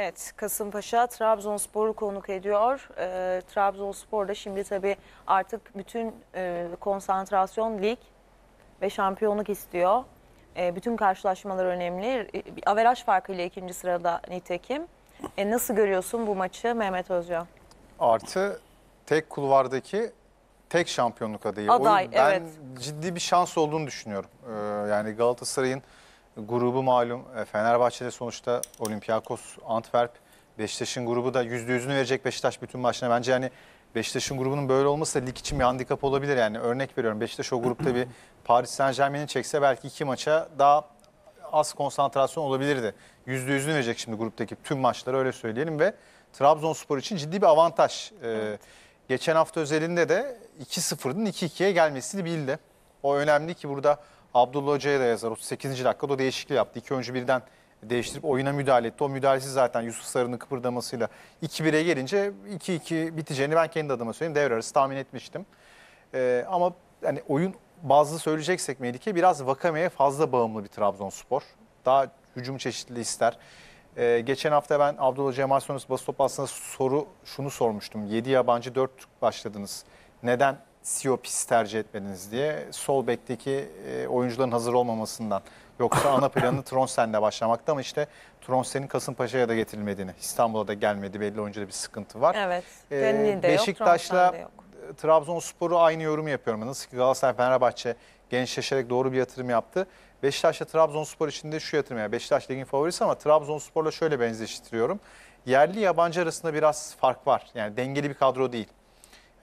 Evet, Kasımpaşa Trabzonspor'u konuk ediyor. E, Trabzonspor da şimdi tabii artık bütün e, konsantrasyon lig ve şampiyonluk istiyor. E, bütün karşılaşmalar önemli. E, averaj farkıyla ikinci sırada nitekim. E, nasıl görüyorsun bu maçı Mehmet Özcan? Artı tek kulvardaki tek şampiyonluk adayı. Aday, o, ben evet. ciddi bir şans olduğunu düşünüyorum. E, yani Galatasaray'ın grubu malum e, Fenerbahçe'de sonuçta Olympiakos, Antwerp, Beşiktaş'ın grubu da yüzde yüzünü verecek Beşiktaş bütün maçına. Bence yani Beşiktaş'ın grubunun böyle olması da lig için bir handikap olabilir. Yani örnek veriyorum Beşiktaş o grupta bir Paris Saint Germain'i çekse belki iki maça daha az konsantrasyon olabilirdi. yüzde yüzünü verecek şimdi gruptaki tüm maçları öyle söyleyelim ve Trabzonspor için ciddi bir avantaj. E, evet. geçen hafta özelinde de 2-0'ın 2-2'ye gelmesi bildi. O önemli ki burada Abdullah Hoca'ya da yazar. 8. dakikada o değişikliği yaptı. İki oyuncu birden değiştirip oyuna müdahale etti. O müdahalesi zaten Yusuf Sarı'nın kıpırdamasıyla 2-1'e gelince 2-2 biteceğini ben kendi adıma söyleyeyim. Devre arası tahmin etmiştim. Ee, ama yani oyun bazı söyleyeceksek Melike biraz Vakame'ye fazla bağımlı bir Trabzonspor. Daha hücum çeşitli ister. Ee, geçen hafta ben Abdullah Cemal sonrası basın toplantısında soru şunu sormuştum. 7 yabancı 4 başladınız. Neden e Siopis tercih etmediniz diye sol bekteki e, oyuncuların hazır olmamasından. Yoksa ana planı Tronsen'le başlamakta ama işte Tronsen'in Kasımpaşa'ya da getirilmediğini, İstanbul'a da gelmedi belli oyuncuda bir sıkıntı var. Evet. Ee, Beşiktaş'la Trabzonspor'u aynı yorum yapıyorum. Nasıl ki Galatasaray Fenerbahçe gençleşerek doğru bir yatırım yaptı. Beşiktaş'la Trabzonspor için de şu yatırım yani Beşiktaş ligin favorisi ama Trabzonspor'la şöyle benzeştiriyorum. Yerli yabancı arasında biraz fark var. Yani dengeli bir kadro değil.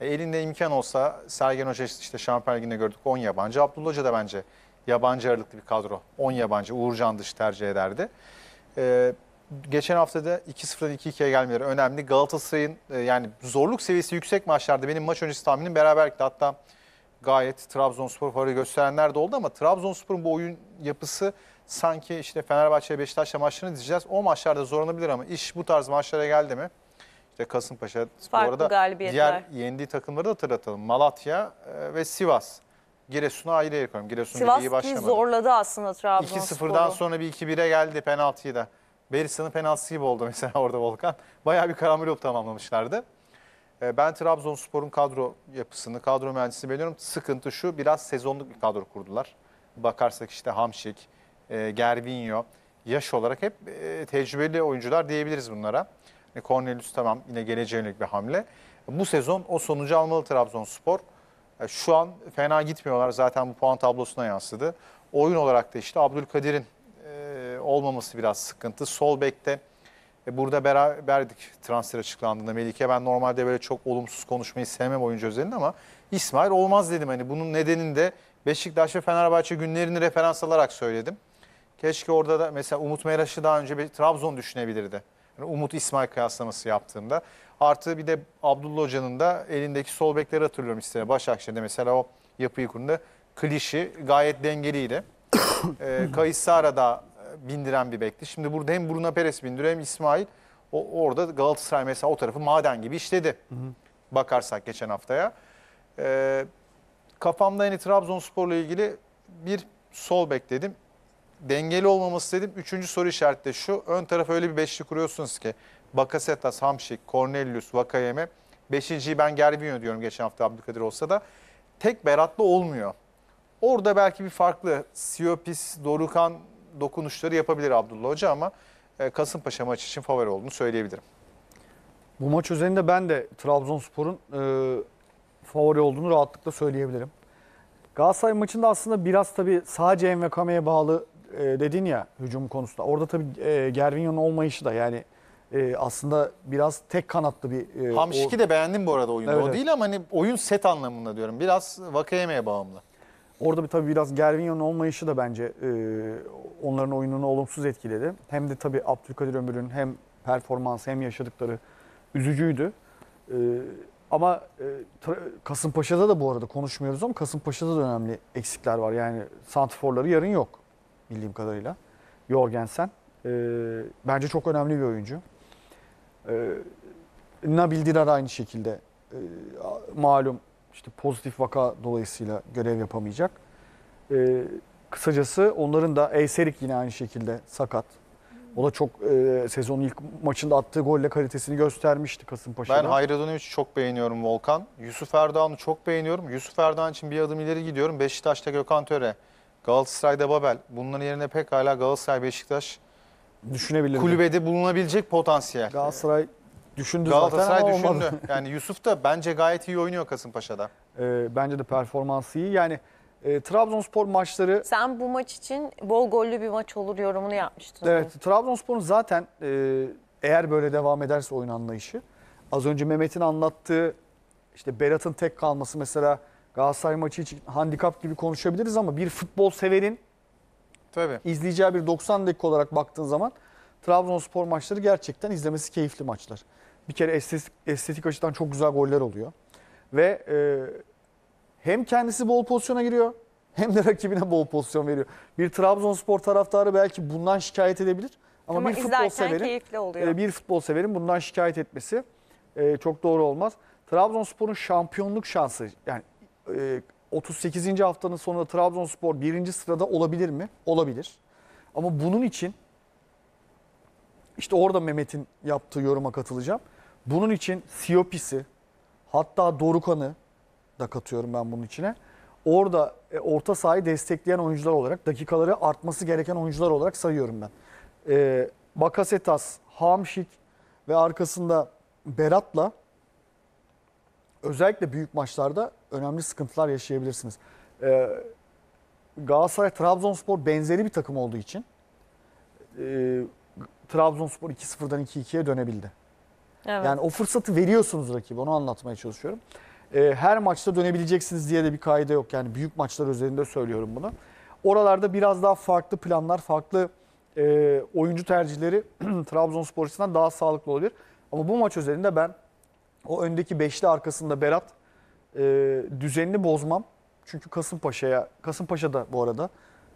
E, elinde imkan olsa Sergen Hoca işte Şampiyon Ligi'nde gördük 10 yabancı. Abdullah Hoca da bence yabancı ağırlıklı bir kadro. 10 yabancı. Uğurcan dışı tercih ederdi. E, geçen hafta da 2-0'dan 2-2'ye gelmeleri önemli. Galatasaray'ın e, yani zorluk seviyesi yüksek maçlarda benim maç öncesi tahminim beraberlikti. Hatta gayet Trabzonspor favori gösterenler de oldu ama Trabzonspor'un bu oyun yapısı sanki işte Fenerbahçe Beşiktaş'la maçlarını dizeceğiz. O maçlarda zorlanabilir ama iş bu tarz maçlara geldi mi? İşte Kasımpaşa. Farklı bu arada Diğer yendiği takımları da hatırlatalım. Malatya e, ve Sivas. Giresun'a ayrı yer koyalım. Giresun Sivas iyi başlamadı. Sivas zorladı aslında Trabzonspor'u. 2-0'dan sonra bir 2-1'e geldi penaltıyı da. Berisa'nın penaltısı gibi oldu mesela orada Volkan. Bayağı bir karambolop tamamlamışlardı. E, ben Trabzonspor'un kadro yapısını, kadro mühendisini beğeniyorum. Sıkıntı şu, biraz sezonluk bir kadro kurdular. Bakarsak işte Hamşik, e, Gervinho, yaş olarak hep tecrübeli oyuncular diyebiliriz bunlara. E, Cornelius tamam yine geleceğe yönelik bir hamle. Bu sezon o sonucu almalı Trabzonspor. E, şu an fena gitmiyorlar zaten bu puan tablosuna yansıdı. Oyun olarak da işte Abdülkadir'in e, olmaması biraz sıkıntı. Sol bekte burada beraberdik transfer açıklandığında Melike. Ben normalde böyle çok olumsuz konuşmayı sevmem oyuncu özelinde ama İsmail olmaz dedim. Hani bunun nedenini de Beşiktaş ve Fenerbahçe günlerini referans alarak söyledim. Keşke orada da mesela Umut Meraş'ı daha önce bir Trabzon düşünebilirdi. Yani Umut İsmail kıyaslaması yaptığımda. Artı bir de Abdullah Hoca'nın da elindeki sol bekleri hatırlıyorum işte Başakşehir'de mesela o yapı yıkımında klişi gayet dengeliydi. e, ee, Kayısara da bindiren bir bekti. Şimdi burada hem Bruno Perez bindiriyor hem İsmail. O, orada Galatasaray mesela o tarafı maden gibi işledi. Hı hı. Bakarsak geçen haftaya. E, kafamda yani Trabzonspor'la ilgili bir sol bek dedim dengeli olmaması dedim. Üçüncü soru işareti de şu. Ön tarafa öyle bir beşli kuruyorsunuz ki. Bakasetas, Hamşik, Cornelius, Vakayeme. Beşinciyi ben Gervinho diyorum geçen hafta Abdülkadir olsa da. Tek Berat'la olmuyor. Orada belki bir farklı Siopis, Dorukan dokunuşları yapabilir Abdullah Hoca ama e, Kasımpaşa maçı için favori olduğunu söyleyebilirim. Bu maç üzerinde ben de Trabzonspor'un e, favori olduğunu rahatlıkla söyleyebilirim. Galatasaray maçında aslında biraz tabii sadece Envekame'ye bağlı e, dedin ya hücum konusunda. Orada tabii e, Gervinho'nun olmayışı da yani e, aslında biraz tek kanatlı bir... E, Hamşik'i o... de beğendim bu arada oyunda. Evet, o değil ama hani oyun set anlamında diyorum. Biraz Vakayeme'ye bağımlı. Orada bir tabii biraz Gervinho'nun olmayışı da bence e, onların oyununu olumsuz etkiledi. Hem de tabii Abdülkadir Ömür'ün hem performansı hem yaşadıkları üzücüydü. E, ama e, Kasımpaşa'da da bu arada konuşmuyoruz ama Kasımpaşa'da da önemli eksikler var. Yani santiforları yarın yok bildiğim kadarıyla. Jorgensen. E, bence çok önemli bir oyuncu. E, Nabil Dirar aynı şekilde e, malum işte pozitif vaka dolayısıyla görev yapamayacak. E, kısacası onların da Eyserik yine aynı şekilde sakat. O da çok e, sezonun ilk maçında attığı golle kalitesini göstermişti Kasımpaşa'da. Ben Hayredon'u çok beğeniyorum Volkan. Yusuf Erdoğan'ı çok beğeniyorum. Yusuf Erdoğan için bir adım ileri gidiyorum. Beşiktaş'ta Gökhan Töre. Galatasaray'da Babel. Bunların yerine pek hala Galatasaray, Beşiktaş Düşünebilir kulübede bulunabilecek potansiyel. Galatasaray düşündü zaten Galatasaray ama düşündü. olmadı. Yani Yusuf da bence gayet iyi oynuyor Kasımpaşa'da. Ee, bence de performansı iyi. Yani e, Trabzonspor maçları Sen bu maç için bol gollü bir maç olur yorumunu yapmıştın. Evet, Trabzonspor'un zaten e, eğer böyle devam ederse oyun anlayışı. Az önce Mehmet'in anlattığı işte Berat'ın tek kalması mesela Galatasaray maçı için handikap gibi konuşabiliriz ama bir futbol severin Tabii. izleyeceği bir 90 dakika olarak baktığın zaman Trabzonspor maçları gerçekten izlemesi keyifli maçlar. Bir kere estetik, estetik açıdan çok güzel goller oluyor. Ve e, hem kendisi bol pozisyona giriyor hem de rakibine bol pozisyon veriyor. Bir Trabzonspor taraftarı belki bundan şikayet edebilir. Ama, Ama bir futbol severin, e, bir futbol severin bundan şikayet etmesi e, çok doğru olmaz. Trabzonspor'un şampiyonluk şansı yani 38. E, haftanın sonunda Trabzonspor birinci sırada olabilir mi? Olabilir. Ama bunun için işte orada Mehmet'in yaptığı yoruma katılacağım. Bunun için Siopis'i hatta Dorukan'ı da katıyorum ben bunun içine. Orada e, orta sahayı destekleyen oyuncular olarak dakikaları artması gereken oyuncular olarak sayıyorum ben. E, Bakasetas, Hamşik ve arkasında Berat'la özellikle büyük maçlarda önemli sıkıntılar yaşayabilirsiniz. Ee, Galatasaray Trabzonspor benzeri bir takım olduğu için e, Trabzonspor 2-0'dan 2-2'ye dönebildi. Evet. Yani o fırsatı veriyorsunuz rakibi onu anlatmaya çalışıyorum. Ee, her maçta dönebileceksiniz diye de bir kaide yok. Yani büyük maçlar üzerinde söylüyorum bunu. Oralarda biraz daha farklı planlar, farklı e, oyuncu tercihleri Trabzonspor açısından daha sağlıklı olabilir. Ama bu maç üzerinde ben o öndeki beşli arkasında Berat e, düzenini bozmam. Çünkü Kasımpaşa'ya, Kasımpaşa da bu arada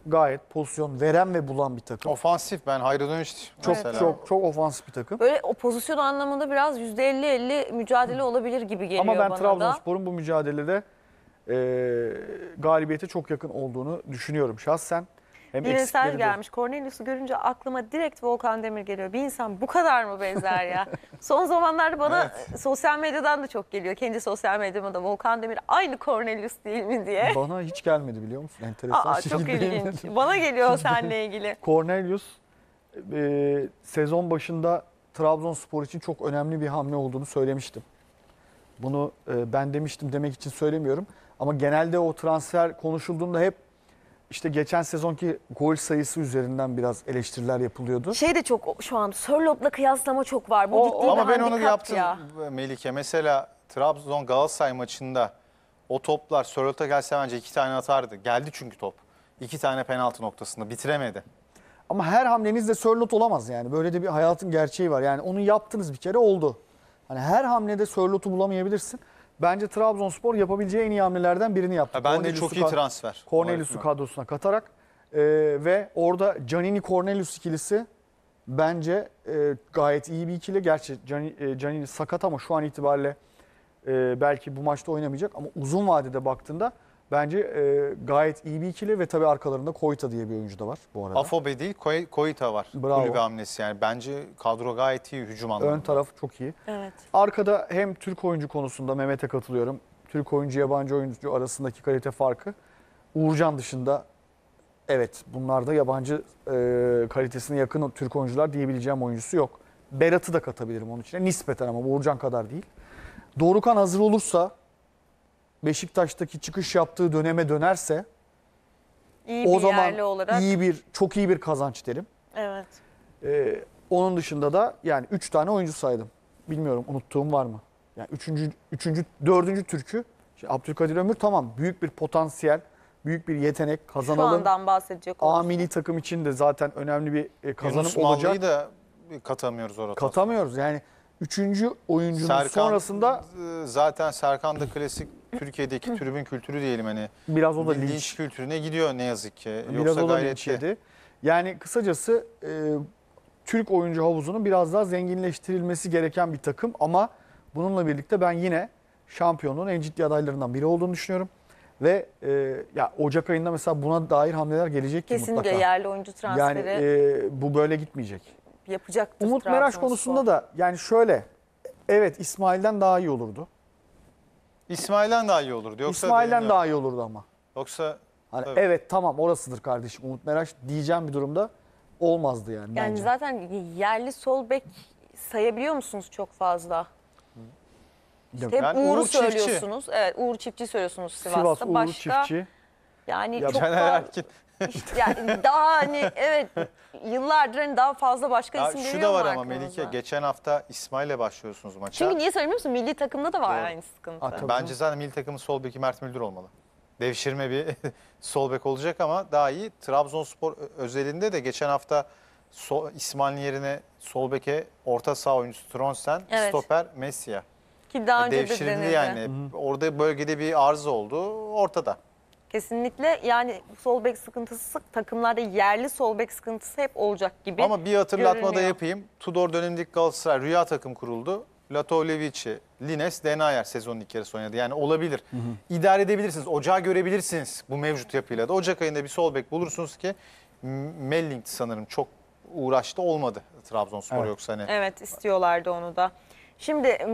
gayet pozisyon veren ve bulan bir takım. Ofansif ben Hayri Dönüş çok mesela. çok çok ofansif bir takım. Böyle o pozisyon anlamında biraz %50-50 mücadele olabilir gibi geliyor bana Ama ben Trabzonspor'un bu mücadelede e, galibiyete çok yakın olduğunu düşünüyorum şahsen. Hem bir mesaj gelmiş. Cornelius'u görünce aklıma direkt Volkan Demir geliyor. Bir insan bu kadar mı benzer ya? Son zamanlarda bana evet. sosyal medyadan da çok geliyor. Kendi sosyal medyamda Volkan Demir aynı Cornelius değil mi diye. Bana hiç gelmedi biliyor musun? Enteresan Aa, şey. Çok ilginç. Bana geliyor seninle ilgili. Cornelius e, sezon başında Trabzonspor için çok önemli bir hamle olduğunu söylemiştim. Bunu e, ben demiştim demek için söylemiyorum. Ama genelde o transfer konuşulduğunda hep işte geçen sezonki gol sayısı üzerinden biraz eleştiriler yapılıyordu. Şey de çok şu an Sörlot'la kıyaslama çok var. Bu o, ciddi ama bir ben onu yaptım ya. Melike. Mesela Trabzon Galatasaray maçında o toplar Sörlot'a gelse bence iki tane atardı. Geldi çünkü top. İki tane penaltı noktasında bitiremedi. Ama her hamlenizde Sörlot olamaz yani. Böyle de bir hayatın gerçeği var. Yani onu yaptınız bir kere oldu. Hani her hamlede Sörlot'u bulamayabilirsin. Bence Trabzonspor yapabileceği en iyi hamlelerden birini yaptı. Ha, de çok iyi transfer. Cornelius'u kadrosuna katarak e, ve orada Canini-Cornelius ikilisi bence e, gayet iyi bir ikili. Gerçi e, Canini, e, sakat ama şu an itibariyle e, belki bu maçta oynamayacak ama uzun vadede baktığında Bence e, gayet iyi bir ikili ve tabii arkalarında Koyta diye bir oyuncu da var bu arada. Afobe değil Koy- var. Bravo. Kulübe hamlesi yani. Bence kadro gayet iyi hücum anlamında. Ön taraf çok iyi. Evet. Arkada hem Türk oyuncu konusunda Mehmet'e katılıyorum. Türk oyuncu yabancı oyuncu arasındaki kalite farkı. Uğurcan dışında evet bunlar da yabancı e, kalitesine yakın Türk oyuncular diyebileceğim oyuncusu yok. Berat'ı da katabilirim onun içine. Nispeten ama Uğurcan kadar değil. Dorukan hazır olursa Beşiktaş'taki çıkış yaptığı döneme dönerse İyi o zaman olarak. iyi bir çok iyi bir kazanç derim. Evet. Ee, onun dışında da yani 3 tane oyuncu saydım. Bilmiyorum unuttuğum var mı? Yani 3. 3. 4. türkü işte Abdülkadir Ömür tamam büyük bir potansiyel, büyük bir yetenek kazanalım. Şu andan bahsedecek A olursak. takım için de zaten önemli bir e, kazanım Yunus olacak. Mallı'yı da katamıyoruz orada. Katamıyoruz yani Üçüncü oyuncunun Serkan, sonrasında... E, zaten Serkan da klasik Türkiye'deki tribün kültürü diyelim hani. Biraz o da linç. linç kültürüne gidiyor ne yazık ki. Biraz Yoksa o da linç yedi. Yani kısacası e, Türk oyuncu havuzunun biraz daha zenginleştirilmesi gereken bir takım ama bununla birlikte ben yine şampiyonluğun en ciddi adaylarından biri olduğunu düşünüyorum. Ve e, ya Ocak ayında mesela buna dair hamleler gelecek ki Kesinlikle mutlaka. yerli oyuncu transferi. Yani e, bu böyle gitmeyecek yapacaktır. Umut Meraş konusunda da yani şöyle evet İsmail'den daha iyi olurdu. İsmail'den daha iyi olurdu. Yoksa İsmail'den daha iyi olurdu ama. Yoksa Hani Tabii. evet tamam orasıdır kardeşim Umut Meraş diyeceğim bir durumda olmazdı yani, Yani bence. zaten yerli sol bek sayabiliyor musunuz çok fazla? Yok. Hep Yani Uğur Uğur'u söylüyorsunuz. Evet Uğur Çiftçi söylüyorsunuz Sivas'ta. Sivas, Uğur, Başka Çiftçi. yani Ya çok Caner Erkin. İşte yani daha hani evet yıllardır hani daha fazla başka ya isim Şu da var ama Melike geçen hafta İsmail'le başlıyorsunuz maça. Çünkü niye söylemiyor Milli takımda da var Doğru. aynı sıkıntı. Aa, Bence zaten milli takımın sol beki Mert Müldür olmalı. Devşirme bir sol bek olacak ama daha iyi. Trabzonspor özelinde de geçen hafta so İsmail'in yerine sol beke orta saha oyuncusu Tronsen, evet. stoper Messi'ye. Ki daha e, önce Devşirildi de yani. Hı -hı. Orada bölgede bir arıza oldu ortada. Kesinlikle yani sol bek sıkıntısı sık takımlarda yerli sol bek sıkıntısı hep olacak gibi Ama bir hatırlatma da yapayım. Tudor dönemindeki Galatasaray rüya takım kuruldu. Latovlevici, Lines, Denayer sezonun ilk kere oynadı. Yani olabilir. İdare edebilirsiniz. Ocağı görebilirsiniz bu mevcut yapıyla da. Ocak ayında bir sol bek bulursunuz ki M- Melling sanırım çok uğraştı olmadı Trabzonspor yoksa hani. Evet istiyorlardı onu da. Şimdi